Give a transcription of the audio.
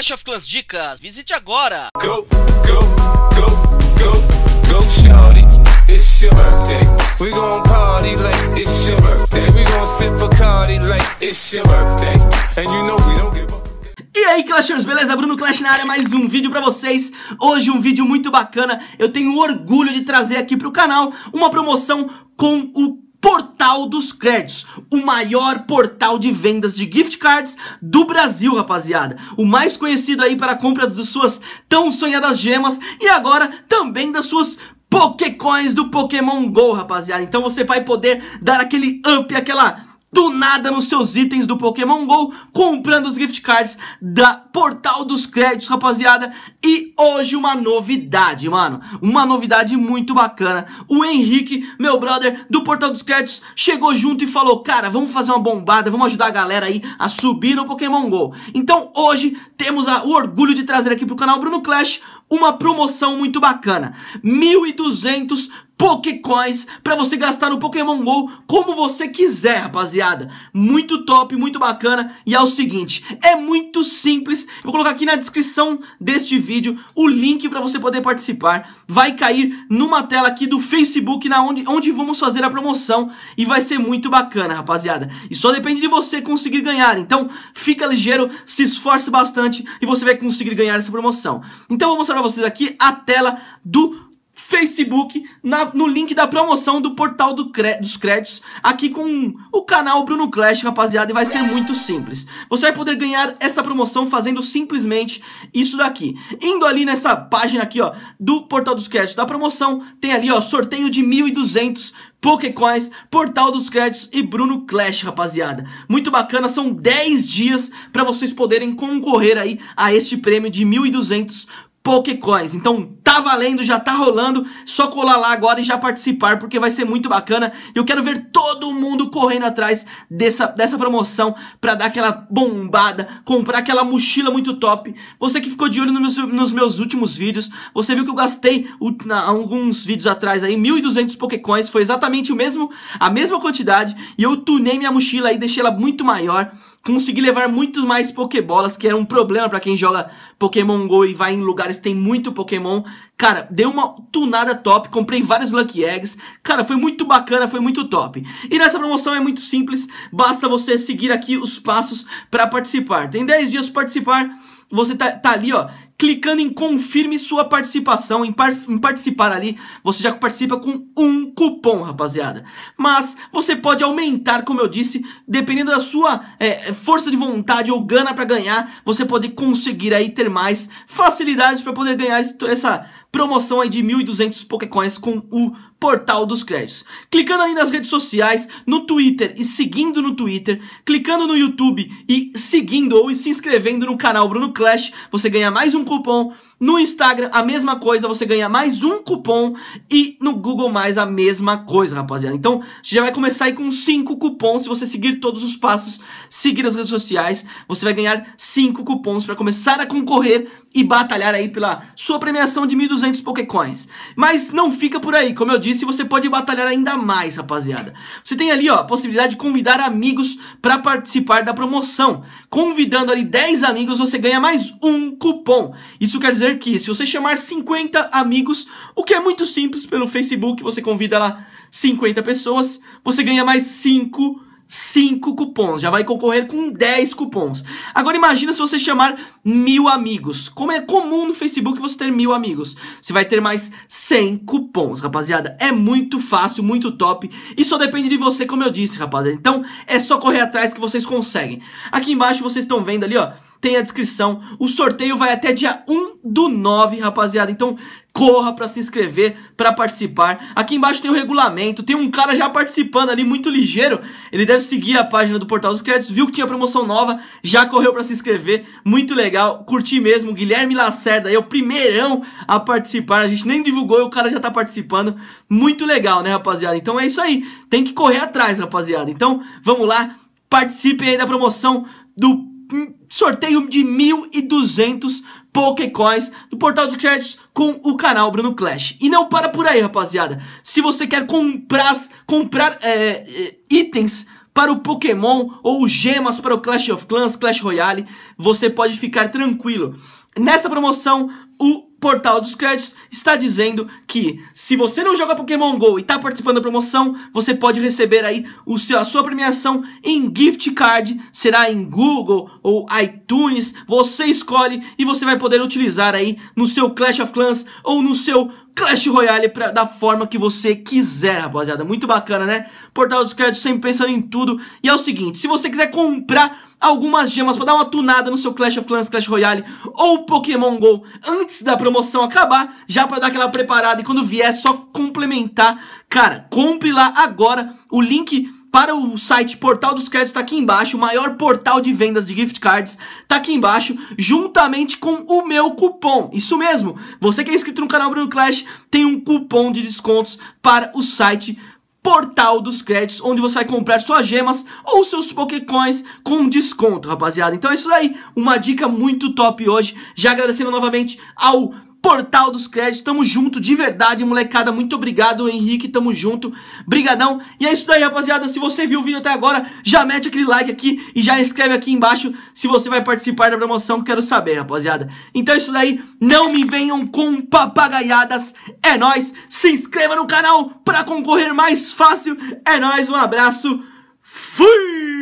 Clash of Clans Dicas, visite agora! Go, go, go, go, go, shawty, it's your birthday. We gon' party like it's your birthday. We gon' sip like it's your birthday. And you know we don't give up. E aí, Clashers, beleza? Bruno Clash na área, mais um vídeo pra vocês. Hoje um vídeo muito bacana. Eu tenho orgulho de trazer aqui pro canal uma promoção com o Portal dos Créditos, o maior portal de vendas de gift cards do Brasil, rapaziada. O mais conhecido aí para a compra das suas tão sonhadas gemas e agora também das suas Pokécoins do Pokémon GO, rapaziada. Então você vai poder dar aquele up, aquela do nada nos seus itens do Pokémon GO, comprando os gift cards da Portal dos Créditos, rapaziada. E hoje uma novidade, mano, uma novidade muito bacana. O Henrique, meu brother do Portal dos Créditos, chegou junto e falou, cara, vamos fazer uma bombada, vamos ajudar a galera aí a subir no Pokémon GO. Então hoje temos a, o orgulho de trazer aqui pro canal Bruno Clash uma promoção muito bacana. 1.200 Pokécoins para você gastar no Pokémon GO como você quiser, rapaziada. Muito top, muito bacana. E é o seguinte, é muito simples. Eu vou colocar aqui na descrição deste vídeo o link para você poder participar. Vai cair numa tela aqui do Facebook, na onde, onde vamos fazer a promoção. E vai ser muito bacana, rapaziada. E só depende de você conseguir ganhar. Então, fica ligeiro, se esforce bastante e você vai conseguir ganhar essa promoção. Então, eu vou mostrar para vocês aqui a tela do Facebook, na, no link da promoção do portal do dos créditos, aqui com o canal Bruno Clash, rapaziada, e vai ser muito simples. Você vai poder ganhar essa promoção fazendo simplesmente isso daqui. Indo ali nessa página aqui, ó, do portal dos créditos da promoção, tem ali, ó, sorteio de 1.200 Pokécoins, Portal dos Créditos e Bruno Clash, rapaziada. Muito bacana, são 10 dias para vocês poderem concorrer aí a este prêmio de 1.200 Pokécoins. Então tá valendo, já tá rolando. Só colar lá agora e já participar, porque vai ser muito bacana. Eu quero ver todo mundo correndo atrás dessa, dessa promoção para dar aquela bombada, comprar aquela mochila muito top. Você que ficou de olho nos meus, nos meus últimos vídeos, você viu que eu gastei o, na, alguns vídeos atrás aí 1.200 Pokécoins, foi exatamente o mesmo, a mesma quantidade. E eu tunei minha mochila aí, deixei ela muito maior consegui levar muitos mais Pokébolas, que era um problema para quem joga Pokémon GO e vai em lugares que tem muito Pokémon. Cara, deu uma tunada top, comprei vários Lucky Eggs. Cara, foi muito bacana, foi muito top. E nessa promoção é muito simples, basta você seguir aqui os passos para participar. Tem 10 dias para participar, você tá, tá ali, ó, clicando em confirme sua participação, em, par em, participar ali, você já participa com um cupom, rapaziada. Mas você pode aumentar, como eu disse, dependendo da sua é, força de vontade ou gana para ganhar, você pode conseguir aí ter mais facilidades para poder ganhar essa promoção aí de 1.200 Pokécoins com o Portal dos Créditos. Clicando ali nas redes sociais, no Twitter e seguindo no Twitter, clicando no YouTube e seguindo ou se inscrevendo no canal Bruno Clash, você ganha mais um Trop pant No Instagram, a mesma coisa, você ganha mais um cupom. E no Google Mais, a mesma coisa, rapaziada. Então, você já vai começar aí com cinco cupons. Se você seguir todos os passos, seguir as redes sociais, você vai ganhar cinco cupons para começar a concorrer e batalhar aí pela sua premiação de 1.200 Pokécoins. Mas não fica por aí. Como eu disse, você pode batalhar ainda mais, rapaziada. Você tem ali, ó, a possibilidade de convidar amigos para participar da promoção. Convidando ali 10 amigos, você ganha mais um cupom. Isso quer dizer que se você chamar 50 amigos, o que é muito simples, pelo Facebook você convida lá 50 pessoas, você ganha mais 5 5 cupons, já vai concorrer com 10 cupons. Agora imagina se você chamar mil amigos. Como é comum no Facebook você ter mil amigos. Você vai ter mais 100 cupons, rapaziada. É muito fácil, muito top. E só depende de você, como eu disse, rapaziada. Então é só correr atrás que vocês conseguem. Aqui embaixo vocês estão vendo ali, ó. Tem a descrição. O sorteio vai até dia 1 do 9, rapaziada. Então corra para se inscrever, para participar. Aqui embaixo tem o regulamento, tem um cara já participando ali, muito ligeiro. Ele deve seguir a página do Portal dos Créditos, viu que tinha promoção nova, já correu para se inscrever. Muito legal, curti mesmo. Guilherme Lacerda aí, é o primeirão a participar. A gente nem divulgou e o cara já tá participando. Muito legal, né, rapaziada? Então é isso aí, tem que correr atrás, rapaziada. Então, vamos lá, participem aí da promoção do hum, sorteio de 1.200 Pokécoins do Portal de Créditos com o canal Bruno Clash. E não para por aí, rapaziada. Se você quer compras, comprar é, é itens para o Pokémon ou gemas para o Clash of Clans, Clash Royale, você pode ficar tranquilo. Nessa promoção, o Portal dos Créditos está dizendo que se você não joga Pokémon GO e está participando da promoção, você pode receber aí o seu, a sua premiação em gift card, será em Google ou iTunes, você escolhe e você vai poder utilizar aí no seu Clash of Clans ou no seu Clash Royale pra, da forma que você quiser, rapaziada. Muito bacana, né? Portal dos Créditos sempre pensando em tudo. E é o seguinte, se você quiser comprar algumas gemas para dar uma tunada no seu Clash of Clans, Clash Royale ou Pokémon GO antes da promoção acabar, já para dar aquela preparada e quando vier é só complementar. Cara, compre lá agora o link para o site Portal dos Créditos está aqui embaixo, o maior portal de vendas de gift cards está aqui embaixo, juntamente com o meu cupom. Isso mesmo, você que é inscrito no canal Bruno Clash tem um cupom de descontos para o site Portal dos Créditos, onde você vai comprar suas gemas ou seus Pokécoins com desconto, rapaziada. Então é isso aí, uma dica muito top hoje. Já agradecendo novamente ao Portal dos Créditos. Tamo junto, de verdade, molecada. Muito obrigado, Henrique. Tamo junto. Brigadão. E é isso daí, rapaziada. Se você viu o vídeo até agora, já mete aquele like aqui e já escreve aqui embaixo se você vai participar da promoção. Quero saber, rapaziada. Então é isso daí. Não me venham com papagaiadas. É nóis. Se inscreva no canal pra concorrer mais fácil. É nóis. Um abraço. Fui!